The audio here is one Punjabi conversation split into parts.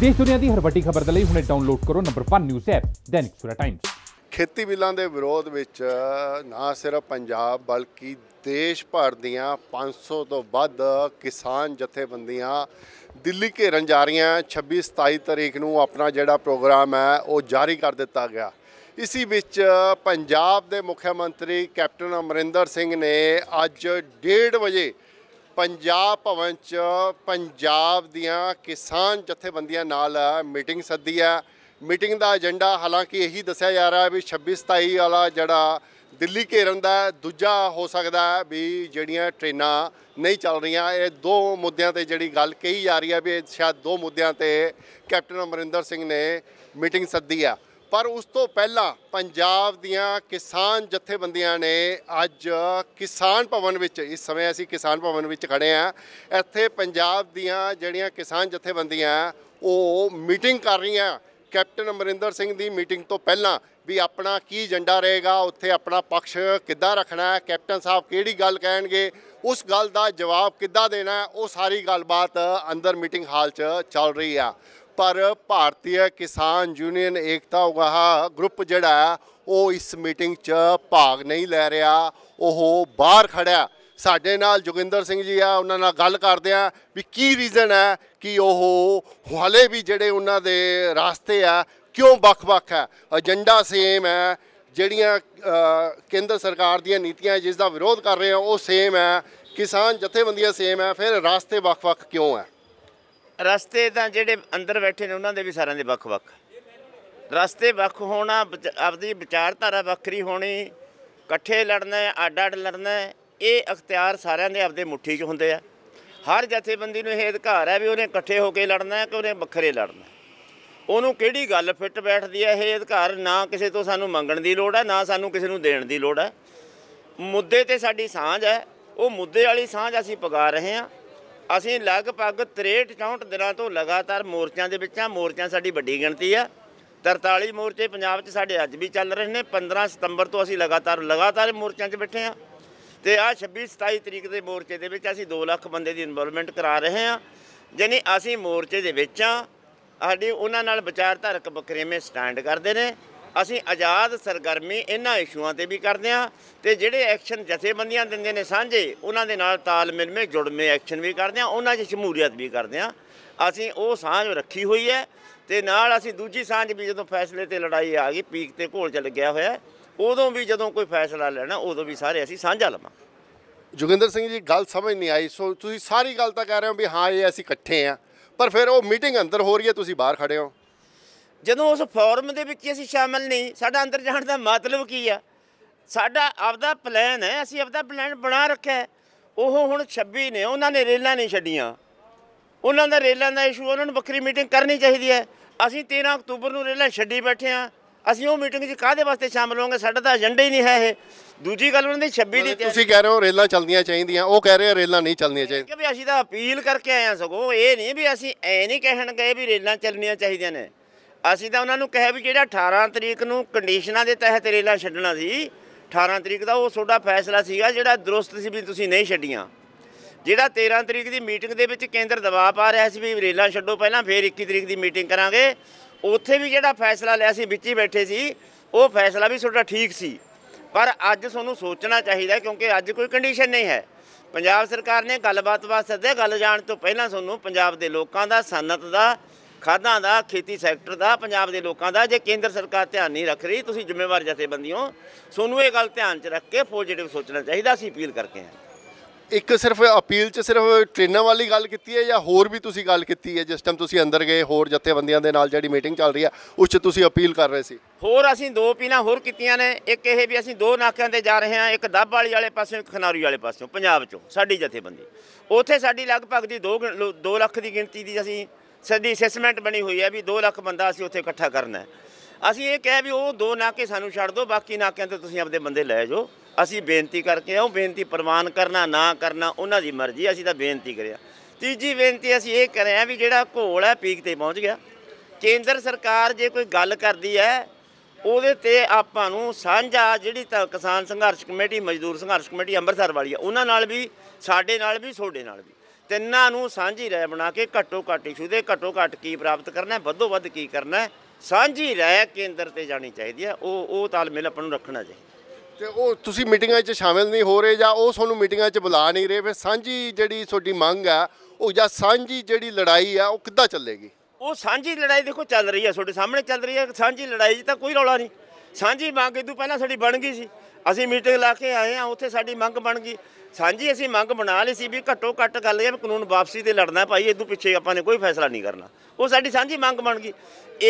ਦੇਸ਼ ਦੁਨੀਆ ਦੀ ਹਰ ਵੱਡੀ ਖਬਰ ਦੇ ਲਈ ਹੁਣੇ ਡਾਊਨਲੋਡ ਕਰੋ ਨੰਬਰ 1 ਨਿਊਜ਼ ਐਪ ਦੈਨਿਕ ਸੁਰਾ ਟਾਈਮਸ ਖੇਤੀ ਬਿੱਲਾਂ ਦੇ ਵਿਰੋਧ ਵਿੱਚ ਨਾ ਸਿਰਫ ਪੰਜਾਬ ਬਲਕਿ ਦੇਸ਼ ਭਰ ਦੀਆਂ 500 ਤੋਂ ਵੱਧ ਕਿਸਾਨ ਜਥੇਬੰਦੀਆਂ ਦਿੱਲੀ ਘੇਰਨ ਜਾ ਰਹੀਆਂ 26 27 ਤਰੀਕ ਨੂੰ ਆਪਣਾ ਜਿਹੜਾ ਪ੍ਰੋਗਰਾਮ ਹੈ ਉਹ ਜਾਰੀ ਕਰ ਦਿੱਤਾ ਗਿਆ ਇਸੀ ਵਿੱਚ ਪੰਜਾਬ ਦੇ ਮੁੱਖ ਮੰਤਰੀ ਕੈਪਟਨ ਅਮਰਿੰਦਰ ਸਿੰਘ ਨੇ ਅੱਜ 1:30 ਵਜੇ ਪੰਜਾਬ ਭਵਨ 'ਚ ਪੰਜਾਬ ਦੀਆਂ ਕਿਸਾਨ ਜਥੇਬੰਦੀਆਂ ਨਾਲ ਮੀਟਿੰਗ ਸੱਦੀ ਹੈ ਮੀਟਿੰਗ ਦਾ ਏਜੰਡਾ ਹਾਲਾਂਕਿ ਇਹੀ ਦੱਸਿਆ ਜਾ ਰਿਹਾ ਵੀ 26 27 ਵਾਲਾ ਜਿਹੜਾ ਦਿੱਲੀ ਘੇਰਨ ਦਾ ਦੂਜਾ ਹੋ ਸਕਦਾ ਵੀ ਜਿਹੜੀਆਂ ਟ੍ਰੇਨਾਂ ਨਹੀਂ ਚੱਲ ਰਹੀਆਂ ਇਹ ਦੋ ਮੁੱਦਿਆਂ ਤੇ ਜਿਹੜੀ ਗੱਲ ਕਹੀ ਜਾ ਰਹੀ ਹੈ ਵੀ ਸ਼ਾਇਦ ਦੋ ਮੁੱਦਿਆਂ ਤੇ ਕੈਪਟਨ ਅਮਰਿੰਦਰ ਸਿੰਘ ਨੇ ਮੀਟਿੰਗ ਸੱਦੀ ਆ ਪਰ ਉਸ ਤੋਂ ਪਹਿਲਾਂ ਪੰਜਾਬ ਦੀਆਂ ਕਿਸਾਨ ਜਥੇਬੰਦੀਆਂ ਨੇ ਅੱਜ ਕਿਸਾਨ ਭਵਨ ਵਿੱਚ ਇਸ ਸਮੇਂ ਅਸੀਂ ਕਿਸਾਨ ਭਵਨ ਵਿੱਚ ਖੜੇ ਆ ਇੱਥੇ ਪੰਜਾਬ ਦੀਆਂ ਜਿਹੜੀਆਂ ਕਿਸਾਨ ਜਥੇਬੰਦੀਆਂ ਉਹ ਮੀਟਿੰਗ ਕਰ ਰਹੀਆਂ ਕੈਪਟਨ ਅਮਰਿੰਦਰ ਸਿੰਘ ਦੀ ਮੀਟਿੰਗ ਤੋਂ ਪਹਿਲਾਂ ਵੀ ਆਪਣਾ ਕੀ ਏਜੰਡਾ ਰਹੇਗਾ ਉੱਥੇ ਆਪਣਾ ਪੱਖ ਕਿੱਦਾਂ ਰੱਖਣਾ ਹੈ ਕੈਪਟਨ ਸਾਹਿਬ ਕਿਹੜੀ ਗੱਲ ਕਹਿਣਗੇ ਉਸ ਗੱਲ ਦਾ ਜਵਾਬ ਕਿੱਦਾਂ ਦੇਣਾ ਉਹ ਸਾਰੀ ਗੱਲਬਾਤ ਅੰਦਰ ਮੀਟਿੰਗ ਹਾਲ 'ਚ ਚੱਲ ਰਹੀ ਆ ਪਰ ਭਾਰਤੀ ਕਿਸਾਨ ਯੂਨੀਅਨ ਏਕਤਾ ਉਗਾਹਾ ਗਰੁੱਪ ਜਿਹੜਾ ਉਹ ਇਸ ਮੀਟਿੰਗ 'ਚ ਭਾਗ ਨਹੀਂ ਲੈ ਰਿਹਾ ਉਹ ਬਾਹਰ ਖੜਿਆ ਸਾਡੇ ਨਾਲ ਜੋਗਿੰਦਰ ਸਿੰਘ ਜੀ ਆ ਉਹਨਾਂ ਨਾਲ ਗੱਲ ਕਰਦੇ ਆ ਵੀ ਕੀ ਰੀਜ਼ਨ ਹੈ ਕਿ ਉਹ ਹਾਲੇ ਵੀ ਜਿਹੜੇ ਉਹਨਾਂ ਦੇ ਰਾਸਤੇ ਆ ਕਿਉਂ ਵੱਖ-ਵੱਖ ਹੈ ਏਜੰਡਾ ਸੇਮ ਹੈ ਜਿਹੜੀਆਂ ਕੇਂਦਰ ਸਰਕਾਰ ਦੀਆਂ ਨੀਤੀਆਂ ਜਿਸ ਦਾ ਵਿਰੋਧ ਕਰ ਰਹੇ ਆ ਉਹ ਸੇਮ ਹੈ ਕਿਸਾਨ ਜਥੇਬੰਦੀਆਂ ਸੇਮ ਹੈ ਫਿਰ ਰਾਸਤੇ ਵੱਖ-ਵੱਖ ਕਿਉਂ ਹੈ ਰਸਤੇ ਤਾਂ ਜਿਹੜੇ ਅੰਦਰ ਬੈਠੇ ਨੇ ਉਹਨਾਂ ਦੇ ਵੀ ਸਾਰਿਆਂ ਦੇ ਵੱਖ-ਵੱਖ ਰਸਤੇ ਵੱਖ ਹੋਣਾ ਆਪਦੀ ਵਿਚਾਰਧਾਰਾ ਵੱਖਰੀ ਹੋਣੀ ਇਕੱਠੇ ਲੜਨਾ ਅੱਡ-ਅੱਡ ਲੜਨਾ ਇਹ ਅਖਤਿਆਰ ਸਾਰਿਆਂ ਦੇ ਆਪਦੇ ਮੁੱਠੀ 'ਚ ਹੁੰਦੇ ਆ ਹਰ ਜਥੇਬੰਦੀ ਨੂੰ ਇਹ ਅਧਿਕਾਰ ਹੈ ਵੀ ਉਹਨੇ ਇਕੱਠੇ ਹੋ ਕੇ ਲੜਨਾ ਹੈ ਕਿ ਉਹਨੇ ਵੱਖਰੇ ਲੜਨਾ ਉਹਨੂੰ ਕਿਹੜੀ ਗੱਲ ਫਿੱਟ ਬੈਠਦੀ ਹੈ ਇਹ ਅਧਿਕਾਰ ਨਾ ਕਿਸੇ ਤੋਂ ਸਾਨੂੰ ਮੰਗਣ ਦੀ ਲੋੜ ਹੈ ਨਾ ਸਾਨੂੰ ਕਿਸੇ ਨੂੰ ਦੇਣ ਦੀ ਲੋੜ ਹੈ ਮੁੱਦੇ ਤੇ ਸਾਡੀ ਸਾਂਝ ਹੈ ਉਹ ਮੁੱਦੇ ਵਾਲੀ ਸਾਂਝ ਅਸੀਂ ਪਗਾ ਰਹੇ ਹਾਂ ਅਸੀਂ ਲਗਭਗ 63 64 ਦਿਨਾਂ ਤੋਂ ਲਗਾਤਾਰ ਮੋਰਚਿਆਂ ਦੇ ਵਿੱਚ ਆ ਮੋਰਚਿਆਂ ਸਾਡੀ ਵੱਡੀ ਗਿਣਤੀ ਆ 43 ਮੋਰਚੇ ਪੰਜਾਬ 'ਚ ਸਾਡੇ ਅੱਜ ਵੀ ਚੱਲ ਰਹੇ ਨੇ 15 ਸਤੰਬਰ ਤੋਂ ਅਸੀਂ ਲਗਾਤਾਰ ਲਗਾਤਾਰ ਮੋਰਚਿਆਂ 'ਚ ਬੈਠੇ ਆ ਤੇ ਆ 26 27 ਤਰੀਕ ਦੇ ਮੋਰਚੇ ਦੇ ਵਿੱਚ ਅਸੀਂ 2 ਲੱਖ ਬੰਦੇ ਦੀ ਇਨਵੋਲਵਮੈਂਟ ਕਰਾ ਰਹੇ ਆ ਜਾਨੀ ਅਸੀਂ ਮੋਰਚੇ ਦੇ ਵਿੱਚ ਆ ਸਾਡੇ ਉਹਨਾਂ ਨਾਲ ਵਿਚਾਰਧਾਰਕ ਬਕਰੇਵੇਂ ਸਟੈਂਡ ਕਰਦੇ ਨੇ ਅਸੀਂ ਆਜ਼ਾਦ ਸਰਗਰਮੀ ਇਹਨਾਂ ਇਸ਼ੂਆਂ ਤੇ ਵੀ ਕਰਦੇ ਆ ਤੇ ਜਿਹੜੇ ਐਕਸ਼ਨ ਜਥੇਬੰਦੀਆਂ ਦਿੰਦੇ ਨੇ ਸਾਂਝੇ ਉਹਨਾਂ ਦੇ ਨਾਲ ਤਾਲਮੇਲ ਵਿੱਚ ਜੁੜਵੇਂ ਐਕਸ਼ਨ ਵੀ ਕਰਦੇ ਆ ਉਹਨਾਂ 'ਚ ਸ਼ਮੂਲੀਅਤ ਵੀ ਕਰਦੇ ਆ ਅਸੀਂ ਉਹ ਸਾਂਝ ਰੱਖੀ ਹੋਈ ਹੈ ਤੇ ਨਾਲ ਅਸੀਂ ਦੂਜੀ ਸਾਂਝ ਵੀ ਜਦੋਂ ਫੈਸਲੇ ਤੇ ਲੜਾਈ ਆ ਗਈ ਪੀਕ ਤੇ ਘੋਲ ਚ ਲੱਗਿਆ ਹੋਇਆ ਉਦੋਂ ਵੀ ਜਦੋਂ ਕੋਈ ਫੈਸਲਾ ਲੈਣਾ ਉਦੋਂ ਵੀ ਸਾਰੇ ਅਸੀਂ ਸਾਂਝਾ ਲਵਾਂ ਜੋਗਿੰਦਰ ਸਿੰਘ ਜੀ ਗੱਲ ਸਮਝ ਨਹੀਂ ਆਈ ਸੋ ਤੁਸੀਂ ਸਾਰੀ ਗੱਲ ਤਾਂ ਕਹਿ ਰਹੇ ਹੋ ਵੀ ਹਾਂ ਇਹ ਅਸੀਂ ਇਕੱਠੇ ਆ ਪਰ ਫਿਰ ਉਹ ਮੀਟਿੰਗ ਅੰਦਰ ਹੋ ਰਹੀ ਹੈ ਤੁਸੀਂ ਬਾਹਰ ਖੜੇ ਹੋ ਜਦੋਂ ਉਸ ਫੋਰਮ ਦੇ ਵਿੱਚ ਅਸੀਂ ਸ਼ਾਮਲ ਨਹੀਂ ਸਾਡਾ ਅੰਦਰ ਜਾਣ ਦਾ ਮਤਲਬ ਕੀ ਆ ਸਾਡਾ ਆਪਦਾ ਪਲਾਨ ਹੈ ਅਸੀਂ ਆਪਦਾ ਪਲਾਨ ਬਣਾ ਰੱਖਿਆ ਉਹ ਹੁਣ 26 ਨੇ ਉਹਨਾਂ ਨੇ ਰੇਲਾਂ ਨਹੀਂ ਛੱਡੀਆਂ ਉਹਨਾਂ ਦਾ ਰੇਲਾਂ ਦਾ ਇਸ਼ੂ ਉਹਨਾਂ ਨੂੰ ਵੱਖਰੀ ਮੀਟਿੰਗ ਕਰਨੀ ਚਾਹੀਦੀ ਹੈ ਅਸੀਂ 13 ਅਕਤੂਬਰ ਨੂੰ ਰੇਲਾਂ ਛੱਡੀ ਬੈਠੇ ਆ ਅਸੀਂ ਉਹ ਮੀਟਿੰਗ 'ਚ ਕਾਹਦੇ ਵਾਸਤੇ ਸ਼ਾਮਲ ਹੋਵਾਂਗੇ ਸਾਡਾ ਤਾਂ ਏਜੰਡਾ ਹੀ ਨਹੀਂ ਹੈ ਇਹ ਦੂਜੀ ਗੱਲ ਉਹਨਾਂ ਦੀ 26 ਦੀ ਤੁਸੀਂ ਕਹਿ ਰਹੇ ਹੋ ਰੇਲਾਂ ਚੱਲਦੀਆਂ ਚਾਹੀਦੀਆਂ ਉਹ ਕਹਿ ਰਹੇ ਆ ਰੇਲਾਂ ਨਹੀਂ ਚੱਲਦੀਆਂ ਚਾਹੀਦੀਆਂ ਕਿ ਵੀ ਅਸੀਂ ਤਾਂ ਅਪੀਲ ਕਰਕੇ ਆਏ ਆ ਸਗੋਂ ਇਹ ਨਹੀਂ ਵੀ ਅਸੀਂ ਐ ਨਹੀਂ ਕਹਿਣ ਗਏ ਵੀ ਰੇਲਾਂ ਚੱਲਣੀਆਂ ਚਾਹੀਦੀਆਂ ਨੇ ਅਸੀਂ ਤਾਂ ਉਹਨਾਂ ਨੂੰ ਕਿਹਾ ਵੀ ਜਿਹੜਾ 18 ਤਰੀਕ ਨੂੰ ਕੰਡੀਸ਼ਨਾਂ ਦੇ ਤਹਿਤ ਰੇਲਾ ਛੱਡਣਾ ਸੀ 18 ਤਰੀਕ ਦਾ ਉਹ ਤੁਹਾਡਾ ਫੈਸਲਾ ਸੀਗਾ ਜਿਹੜਾ ਦਰੁਸਤ ਸੀ ਵੀ ਤੁਸੀਂ ਨਹੀਂ ਛੱਡੀਆਂ ਜਿਹੜਾ 13 ਤਰੀਕ ਦੀ ਮੀਟਿੰਗ ਦੇ ਵਿੱਚ ਕੇਂਦਰ ਦਬਾਅ ਪਾ ਰਿਹਾ ਸੀ ਵੀ ਰੇਲਾ ਛੱਡੋ ਪਹਿਲਾਂ ਫਿਰ 21 ਤਰੀਕ ਦੀ ਮੀਟਿੰਗ ਕਰਾਂਗੇ ਉੱਥੇ ਵੀ ਜਿਹੜਾ ਫੈਸਲਾ ਲਿਆ ਸੀ ਵਿੱਚ ਹੀ ਬੈਠੇ ਸੀ ਉਹ ਫੈਸਲਾ ਵੀ ਤੁਹਾਡਾ ਠੀਕ ਸੀ ਪਰ ਅੱਜ ਤੁਹਾਨੂੰ ਸੋਚਣਾ ਚਾਹੀਦਾ ਕਿਉਂਕਿ ਅੱਜ ਕੋਈ ਕੰਡੀਸ਼ਨ ਨਹੀਂ ਹੈ ਪੰਜਾਬ ਸਰਕਾਰ ਨੇ ਗੱਲਬਾਤ ਵਾਸਤੇ ਗੱਲ ਜਾਣ ਤੋਂ ਪਹਿਲਾਂ ਤੁਹਾਨੂੰ ਪੰਜਾਬ ਦੇ ਲੋਕਾਂ ਦਾ ਸਨਤ ਦਾ ਖਾਦਾਂ ਦਾ ਖੇਤੀ ਸੈਕਟਰ ਦਾ ਪੰਜਾਬ ਦੇ ਲੋਕਾਂ ਦਾ ਜੇ ਕੇਂਦਰ ਸਰਕਾਰ ਧਿਆਨ ਨਹੀਂ ਰੱਖ ਰਹੀ ਤੁਸੀਂ ਜ਼ਿੰਮੇਵਾਰ ਜਥੇਬੰਦੀ ਹੋ ਤੁਹਾਨੂੰ ਇਹ ਗੱਲ ਧਿਆਨ 'ਚ ਰੱਖ ਕੇ ਪੋਜ਼ਿਟਿਵ ਸੋਚਣਾ ਚਾਹੀਦਾ ਸੀ ਅਪੀਲ ਕਰਕੇ ਹਾਂ ਇੱਕ ਸਿਰਫ ਅਪੀਲ 'ਚ ਸਿਰਫ ਟ੍ਰੇਨਾਂ ਵਾਲੀ ਗੱਲ ਕੀਤੀ ਹੈ ਜਾਂ ਹੋਰ ਵੀ ਤੁਸੀਂ ਗੱਲ ਕੀਤੀ ਹੈ ਜਿਸ ਟਾਈਮ ਤੁਸੀਂ ਅੰਦਰ ਗਏ ਹੋਰ ਜਥੇਬੰਦੀਆਂ ਦੇ ਨਾਲ ਜਿਹੜੀ ਮੀਟਿੰਗ ਚੱਲ ਰਹੀ ਹੈ ਉਸ 'ਚ ਤੁਸੀਂ ਅਪੀਲ ਕਰ ਰਹੇ ਸੀ ਹੋਰ ਅਸੀਂ ਦੋ ਪੀਲਾਂ ਹੋਰ ਕੀਤੀਆਂ ਨੇ ਇੱਕ ਇਹ ਵੀ ਅਸੀਂ ਦੋ ਨਾਕਿਆਂ ਤੇ ਜਾ ਰਹੇ ਹਾਂ ਇੱਕ ਦੱਬ ਵਾਲੀ ਵਾਲੇ ਪਾਸੇ ਇੱਕ ਖਨਾਰੀ ਵਾਲੇ ਪਾਸੇ ਪੰਜਾਬ 'ਚੋਂ ਸਾਡੀ ਜਥੇਬੰਦੀ ਉੱਥੇ ਸਾਡੀ ਲਗਭਗ ਦੀ 2 2 ਲੱਖ ਦੀ ਗਿਣਤੀ ਦੀ ਅਸੀਂ ਸਦੀ ਅਸੈਸਮੈਂਟ ਬਣੀ ਹੋਈ ਹੈ ਵੀ 2 ਲੱਖ ਬੰਦਾ ਅਸੀਂ ਉੱਥੇ ਇਕੱਠਾ ਕਰਨਾ ਹੈ ਅਸੀਂ ਇਹ ਕਹਿ ਵੀ ਉਹ ਦੋ ਨਾਕੇ ਸਾਨੂੰ ਛੱਡ ਦਿਓ ਬਾਕੀ ਨਾਕਿਆਂ ਤੇ ਤੁਸੀਂ ਆਪਦੇ ਬੰਦੇ ਲੈ ਜਾਓ ਅਸੀਂ ਬੇਨਤੀ ਕਰਕੇ ਆਉਂ ਬੇਨਤੀ ਪ੍ਰਵਾਨ ਕਰਨਾ ਨਾ ਕਰਨਾ ਉਹਨਾਂ ਦੀ ਮਰਜ਼ੀ ਅਸੀਂ ਤਾਂ ਬੇਨਤੀ ਕਰਿਆ ਤੀਜੀ ਬੇਨਤੀ ਅਸੀਂ ਇਹ ਕਰਿਆ ਵੀ ਜਿਹੜਾ ਘੋਲ ਹੈ ਪੀਕ ਤੇ ਪਹੁੰਚ ਗਿਆ ਕੇਂਦਰ ਸਰਕਾਰ ਜੇ ਕੋਈ ਗੱਲ ਕਰਦੀ ਹੈ ਉਹਦੇ ਤੇ ਆਪਾਂ ਨੂੰ ਸਾਂਝਾ ਜਿਹੜੀ ਤਾਂ ਕਿਸਾਨ ਸੰਘਰਸ਼ ਕਮੇਟੀ ਮਜ਼ਦੂਰ ਸੰਘਰਸ਼ ਕਮੇਟੀ ਅੰਮ੍ਰਿਤਸਰ ਵਾਲੀ ਆ ਉਹਨਾਂ ਨਾਲ ਵੀ ਸਾਡੇ ਨਾਲ ਵੀ ਤੁਹਾਡੇ ਨਾਲ ਵੀ ਤਿੰਨਾਂ ਨੂੰ ਸਾਂਝੀ ਰਾਇ ਬਣਾ ਕੇ ਘੱਟੋ ਘੱਟ ਇਸ਼ੂ ਦੇ ਘੱਟੋ ਘੱਟ ਕੀ ਪ੍ਰਾਪਤ ਕਰਨਾ ਹੈ ਵੱਧੋ ਵੱਧ ਕੀ ਕਰਨਾ ਹੈ ਸਾਂਝੀ ਰਾਇ ਕੇਂਦਰ ਤੇ ਜਾਣੀ ਚਾਹੀਦੀ ਹੈ ਉਹ ਉਹ ਤਾਲਮੇਲ ਆਪਾਂ ਨੂੰ ਰੱਖਣਾ ਚਾਹੀਦਾ ਤੇ ਉਹ ਤੁਸੀਂ ਮੀਟਿੰਗਾਂ 'ਚ ਸ਼ਾਮਿਲ ਨਹੀਂ ਹੋ ਰਹੇ ਜਾਂ ਉਹ ਤੁਹਾਨੂੰ ਮੀਟਿੰਗਾਂ 'ਚ ਬੁਲਾ ਨਹੀਂ ਰਹੇ ਫਿਰ ਸਾਂਝੀ ਜਿਹੜੀ ਤੁਹਾਡੀ ਮੰਗ ਆ ਉਹ ਜਾਂ ਸਾਂਝੀ ਜਿਹੜੀ ਲੜਾਈ ਆ ਉਹ ਕਿੱਦਾਂ ਚੱਲੇਗੀ ਉਹ ਸਾਂਝੀ ਲੜਾਈ ਦੇਖੋ ਚੱਲ ਰਹੀ ਆ ਤੁਹਾਡੇ ਸਾਹਮਣੇ ਚੱਲ ਰਹੀ ਆ ਸਾਂਝੀ ਲੜਾਈ 'ਚ ਤਾਂ ਕੋਈ ਰੌਲਾ ਨਹੀਂ ਸਾਂਝੀ ਮੰਗ ਇਹ ਤੋਂ ਪਹਿਲਾਂ ਸਾਡੀ ਬਣ ਗਈ ਸੀ ਅਸੀਂ ਮੀਟਿੰਗ ਲਾ ਕੇ ਆਏ ਆ ਉੱਥੇ ਸਾਡੀ ਮੰਗ ਬਣ ਗਈ ਸਾਂਝੀ ਅਸੀਂ ਮੰਗ ਬਣਾ ਲਈ ਸੀ ਵੀ ਘੱਟੋ ਘੱਟ ਗੱਲ ਇਹ ਕਾਨੂੰਨ ਵਾਪਸੀ ਤੇ ਲੜਨਾ ਭਾਈ ਇਦੋਂ ਪਿੱਛੇ ਆਪਾਂ ਨੇ ਕੋਈ ਫੈਸਲਾ ਨਹੀਂ ਕਰਨਾ ਉਹ ਸਾਡੀ ਸਾਂਝੀ ਮੰਗ ਬਣ ਗਈ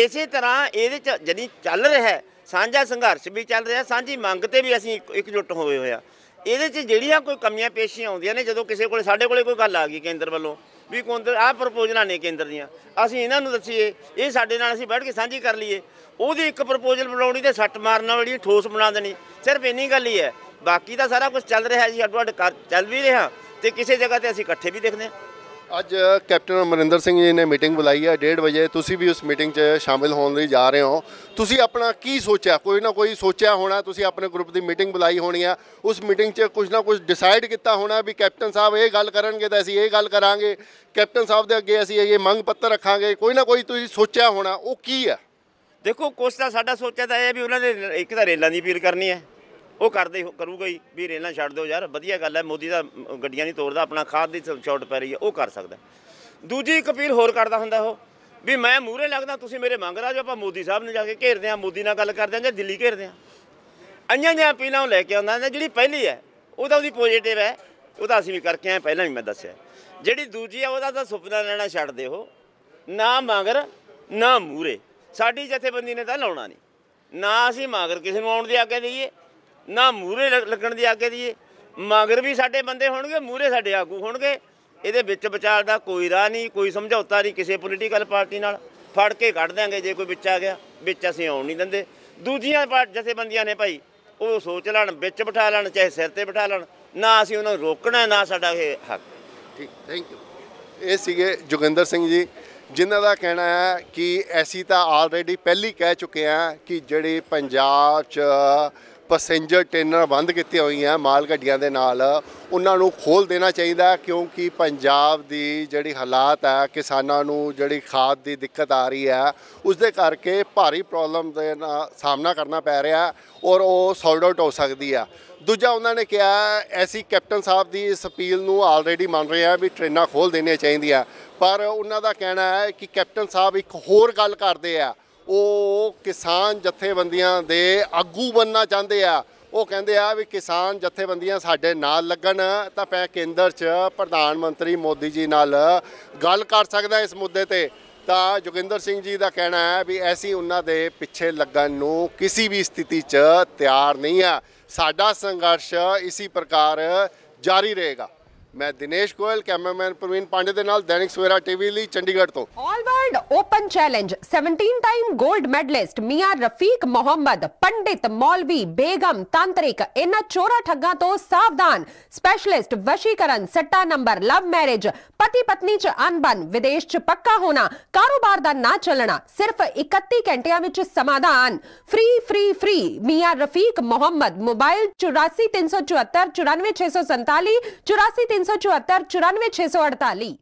ਇਸੇ ਤਰ੍ਹਾਂ ਇਹਦੇ ਚ ਜਿਹੜੀ ਚੱਲ ਰਿਹਾ ਸਾਂਝਾ ਸੰਘਰਸ਼ ਵੀ ਚੱਲ ਰਿਹਾ ਸਾਂਝੀ ਮੰਗ ਤੇ ਵੀ ਅਸੀਂ ਇਕਜੁੱਟ ਹੋਏ ਹੋਇਆ ਇਹਦੇ ਚ ਜਿਹੜੀਆਂ ਕੋਈ ਕਮੀਆਂ ਪੇਸ਼ੀਆਂ ਆਉਂਦੀਆਂ ਨੇ ਜਦੋਂ ਕਿਸੇ ਕੋਲੇ ਸਾਡੇ ਕੋਲੇ ਕੋਈ ਗੱਲ ਆ ਗਈ ਕੇਂਦਰ ਵੱਲੋਂ ਵੀ ਕੇਂਦਰ ਆ ਪ੍ਰਪੋਜ਼ਲਾਂ ਨੇ ਕੇਂਦਰ ਦੀਆਂ ਅਸੀਂ ਇਹਨਾਂ ਨੂੰ ਦੱਸੀਏ ਇਹ ਸਾਡੇ ਨਾਲ ਅਸੀਂ ਬੈਠ ਕੇ ਸਾਂਝੀ ਕਰ ਲਈਏ ਉਹਦੀ ਇੱਕ ਪ੍ਰਪੋਜ਼ਲ ਬਣਾਉਣੀ ਤੇ ਸੱਟ ਮਾਰਨ ਵਾਲੀ ਠੋਸ ਬਣਾ ਦੇਣੀ ਸਿਰਫ ਇੰਨੀ ਗੱਲ ਹੀ ਹੈ ਬਾਕੀ ਤਾਂ ਸਾਰਾ ਕੁਝ ਚੱਲ ਰਿਹਾ ਜੀ ਅੱਡ ਅੱਡ ਚੱਲ ਵੀ ਰਿਹਾ ਤੇ ਕਿਸੇ ਜਗ੍ਹਾ ਤੇ ਅਸੀਂ ਇਕੱਠੇ ਵੀ ਦੇਖਦੇ ਹਾਂ ਅੱਜ ਕੈਪਟਨ ਅਮਰਿੰਦਰ ਸਿੰਘ ਜੀ ਨੇ ਮੀਟਿੰਗ ਬੁਲਾਈ ਹੈ 1:30 ਵਜੇ ਤੁਸੀਂ ਵੀ ਉਸ ਮੀਟਿੰਗ 'ਚ ਸ਼ਾਮਿਲ ਹੋਣ ਲਈ ਜਾ ਰਹੇ ਹੋ ਤੁਸੀਂ ਆਪਣਾ ਕੀ ਸੋਚਿਆ ਕੋਈ ਨਾ ਕੋਈ ਸੋਚਿਆ ਹੋਣਾ ਤੁਸੀਂ ਆਪਣੇ ਗਰੁੱਪ ਦੀ ਮੀਟਿੰਗ ਬੁਲਾਈ ਹੋਣੀ ਆ ਉਸ ਮੀਟਿੰਗ 'ਚ ਕੁਝ ਨਾ ਕੁਝ ਡਿਸਾਈਡ ਕੀਤਾ ਹੋਣਾ ਵੀ ਕੈਪਟਨ ਸਾਹਿਬ ਇਹ ਗੱਲ ਕਰਨਗੇ ਤਾਂ ਅਸੀਂ ਇਹ ਗੱਲ ਕਰਾਂਗੇ ਕੈਪਟਨ ਸਾਹਿਬ ਦੇ ਅੱਗੇ ਅਸੀਂ ਇਹ ਮੰਗ ਪੱਤਰ ਰੱਖਾਂਗੇ ਕੋਈ ਨਾ ਕੋਈ ਤੁਸੀਂ ਸੋਚਿਆ ਹੋਣਾ ਉਹ ਕੀ ਆ ਦੇਖੋ ਕੁਛ ਤਾਂ ਸਾਡਾ ਸੋਚਿਆ ਤਾਂ ਇਹ ਵੀ ਉਹਨਾਂ ਨੇ ਇੱਕ ਤਾਂ ਰੇਲਾਂ ਦੀ ਅਪੀਲ ਕਰਨੀ ਹੈ ਉਹ ਕਰਦੇ ਕਰੂਗਾ ਹੀ ਵੀ ਰੇਲਾਂ ਛੱਡ ਦਿਓ ਯਾਰ ਵਧੀਆ ਗੱਲ ਹੈ ਮੋਦੀ ਦਾ ਗੱਡੀਆਂ ਨਹੀਂ ਤੋੜਦਾ ਆਪਣਾ ਖਾਦ ਦੀ ਸ਼ਾਰਟ ਪੈ ਰਹੀ ਹੈ ਉਹ ਕਰ ਸਕਦਾ ਦੂਜੀ ਇੱਕ ਅਪੀਲ ਹੋਰ ਕਰਦਾ ਹੁੰਦਾ ਉਹ ਵੀ ਮੈਂ ਮੂਹਰੇ ਲੱਗਦਾ ਤੁਸੀਂ ਮੇਰੇ ਮੰਗ ਰਾਜੋ ਆਪਾਂ ਮੋਦੀ ਸਾਹਿਬ ਨੂੰ ਜਾ ਕੇ ਘੇਰਦੇ ਆ ਮੋਦੀ ਨਾਲ ਗੱਲ ਕਰਦੇ ਆ ਜਾਂ ਦਿੱਲੀ ਘੇਰਦੇ ਆ ਅੰਨਿਆਂ ਜਿਹਾ ਅਪੀਲਾਂ ਉਹ ਲੈ ਕੇ ਆਉਂਦਾ ਜਿਹੜੀ ਪਹਿਲੀ ਹੈ ਉਹ ਤਾਂ ਉਹਦੀ ਪੋਜੀਟਿਵ ਹੈ ਉਹ ਤਾਂ ਅਸੀਂ ਵੀ ਕਰਕੇ ਆਏ ਪਹਿਲਾਂ ਵੀ ਮੈਂ ਦੱਸਿਆ ਜਿਹੜੀ ਦੂਜੀ ਆ ਉਹਦਾ ਤਾਂ ਸੁਪਨਾ ਲੈਣਾ ਛੱਡ ਦੇ ਉਹ ਨਾ ਮੰਗਰ ਨਾ ਮੂਰੇ ਸਾਡੀ ਜਥੇਬੰਦੀ ਨੇ ਤਾਂ ਲਾਉਣਾ ਨਹੀਂ ਨਾ ਅਸੀਂ ਮੰਗਰ ਕਿਸੇ ਨੂੰ ਆਉਣ ਦੀ ਆਗਿਆ ਦਈਏ ਨਾ ਮੂਰੇ ਲੱਗਣ ਦੀ ਆਗੇ ਦੀ ਮਗਰ ਵੀ ਸਾਡੇ ਬੰਦੇ ਹੋਣਗੇ ਮੂਰੇ ਸਾਡੇ ਆਗੂ ਹੋਣਗੇ ਇਹਦੇ ਵਿੱਚ ਵਿਚਾਰ ਦਾ ਕੋਈ ਰਾਹ ਨਹੀਂ ਕੋਈ ਸਮਝੌਤਾ ਨਹੀਂ ਕਿਸੇ ਪੋਲੀਟੀਕਲ ਪਾਰਟੀ ਨਾਲ ਫੜ ਕੇ ਕੱਢ ਦਾਂਗੇ ਜੇ ਕੋਈ ਵਿੱਚ ਆ ਗਿਆ ਵਿੱਚ ਅਸੀਂ ਆਉਣ ਨਹੀਂ ਦਿੰਦੇ ਦੂਜੀਆਂ ਬੰਦੀਆਂ ਨੇ ਭਾਈ ਉਹ ਸੋਚ ਲੈਣ ਵਿੱਚ ਬਿਠਾ ਲੈਣ ਚਾਹੇ ਸਿਰ ਤੇ ਬਿਠਾ ਲੈਣ ਨਾ ਅਸੀਂ ਉਹਨਾਂ ਨੂੰ ਰੋਕਣਾ ਨਾ ਸਾਡਾ ਇਹ ਹੱਕ ਠੀਕ ਥੈਂਕ ਯੂ ਇਹ ਸੀਗੇ ਜੋਗਿੰਦਰ ਸਿੰਘ ਜੀ ਜਿਨ੍ਹਾਂ ਦਾ ਕਹਿਣਾ ਹੈ ਕਿ ਐਸੀ ਤਾਂ ਆਲਰੇਡੀ ਪਹਿਲੀ ਕਹਿ ਚੁੱਕੇ ਆ ਕਿ ਜਿਹੜੇ ਪੰਜਾਬ 'ਚ ਪੈਸੇਂਜਰ ਟ੍ਰੇਨਾਂ ਬੰਦ ਕੀਤੀਆਂ ਹੋਈਆਂ ਮਾਲ ਗੱਡੀਆਂ ਦੇ ਨਾਲ ਉਹਨਾਂ ਨੂੰ ਖੋਲ ਦੇਣਾ ਚਾਹੀਦਾ ਕਿਉਂਕਿ ਪੰਜਾਬ ਦੀ ਜਿਹੜੀ ਹਾਲਾਤ ਹੈ ਕਿਸਾਨਾਂ ਨੂੰ ਜਿਹੜੀ ਖਾਦ ਦੀ ਦਿੱਕਤ ਆ ਰਹੀ ਹੈ ਉਸ ਦੇ ਕਰਕੇ ਭਾਰੀ ਪ੍ਰੋਬਲਮ ਦੇ ਨਾਲ ਸਾਹਮਣਾ ਕਰਨਾ ਪੈ ਰਿਹਾ ਔਰ ਉਹ ਸੋਲਡ ਆਊਟ ਹੋ ਸਕਦੀ ਆ ਦੂਜਾ ਉਹਨਾਂ ਨੇ ਕਿਹਾ ਐਸੀ ਕੈਪਟਨ ਸਾਹਿਬ ਦੀ ਇਸ ਅਪੀਲ ਨੂੰ ਆਲਰੇਡੀ ਮੰਨ ਰਹੇ ਆ ਵੀ ਟ੍ਰੇਨਾਂ ਖੋਲ ਦੇਣੀਆਂ ਚਾਹੀਦੀਆਂ ਪਰ ਉਹਨਾਂ ਦਾ ਕਹਿਣਾ ਹੈ ਕਿ ਕੈਪਟਨ ਸਾਹਿਬ ਇੱਕ ਹੋਰ ਗੱਲ ਕਰਦੇ ਆ ਉਹ ਕਿਸਾਨ ਜਥੇਬੰਦੀਆਂ ਦੇ ਆਗੂ ਬੰਨਣਾ ਚਾਹੁੰਦੇ ਆ ਉਹ ਕਹਿੰਦੇ ਆ ਵੀ ਕਿਸਾਨ ਜਥੇਬੰਦੀਆਂ ਸਾਡੇ ਨਾਲ ਲੱਗਣ ਤਾਂ ਪੈ ਕੇਂਦਰ 'ਚ ਪ੍ਰਧਾਨ ਮੰਤਰੀ ਮੋਦੀ ਜੀ ਨਾਲ ਗੱਲ ਕਰ ਸਕਦਾ ਇਸ ਮੁੱਦੇ ਤੇ ਤਾਂ ਜੋਗਿੰਦਰ ਸਿੰਘ ਜੀ ਦਾ ਕਹਿਣਾ ਹੈ ਵੀ ਐਸੀ ਉਹਨਾਂ ਦੇ ਪਿੱਛੇ ਲੱਗਣ ਨੂੰ ਕਿਸੇ ਵੀ ਸਥਿਤੀ 'ਚ ਤਿਆਰ ਨਹੀਂ ਆ ਸਾਡਾ ਸੰਘਰਸ਼ ਇਸੇ ਪ੍ਰਕਾਰ ਜਾਰੀ ਰਹੇਗਾ ਮੈਂ ਦਿਨੇਸ਼ ਗੋਇਲ ਕੈਮਰਾਮੈਨ ਪ੍ਰਵੀਨ ਪਾਂਡੇ ਦੇ ਨਾਲ ਦੈਨਿਕ ਸਵੇਰਾ ਟੀਵੀ ਲਈ ਚੰਡੀਗੜ੍ਹ ਤੋਂ all world open challenge 17 time gold medalist मियां रफीक मोहम्मद पंडित मौलवी बेगम तांत्रिक ਇਹਨਾਂ ਚੋਰਾ ਠੱਗਾਂ ਤੋਂ ਸਾਵਧਾਨ ਸਪੈਸ਼ਲਿਸਟ ਵਸ਼ੀਕਰਨ ਸੱਟਾ ਨੰਬਰ ਲਵ ਮੈਰਿਜ ਪਤੀ ਪਤਨੀ ਚ ਅਨਬਨ ਵਿਦੇਸ਼ ਚ ਪੱਕਾ ਹੋਣਾ ਕਾਰੋਬਾਰ ਦਾ ਨਾ ਚੱਲਣਾ ਸਿਰਫ 31 ਘੰਟਿਆਂ ਵਿੱਚ ਸਮਾਧਾਨ ਫ੍ਰੀ ਫ੍ਰੀ ਫ੍ਰੀ ਮੀਆਂ ਰਫੀਕ ਮੁਹੰਮਦ ਮੋਬਾਈਲ 843747494647 84374 94648